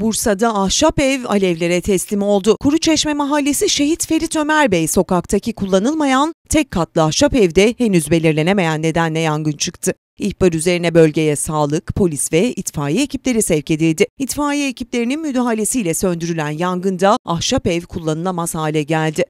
Bursa'da ahşap ev alevlere teslim oldu. Kuruçeşme Mahallesi Şehit Ferit Ömer Bey sokaktaki kullanılmayan tek katlı ahşap evde henüz belirlenemeyen nedenle yangın çıktı. İhbar üzerine bölgeye sağlık, polis ve itfaiye ekipleri sevk edildi. İtfaiye ekiplerinin müdahalesiyle söndürülen yangında ahşap ev kullanılamaz hale geldi.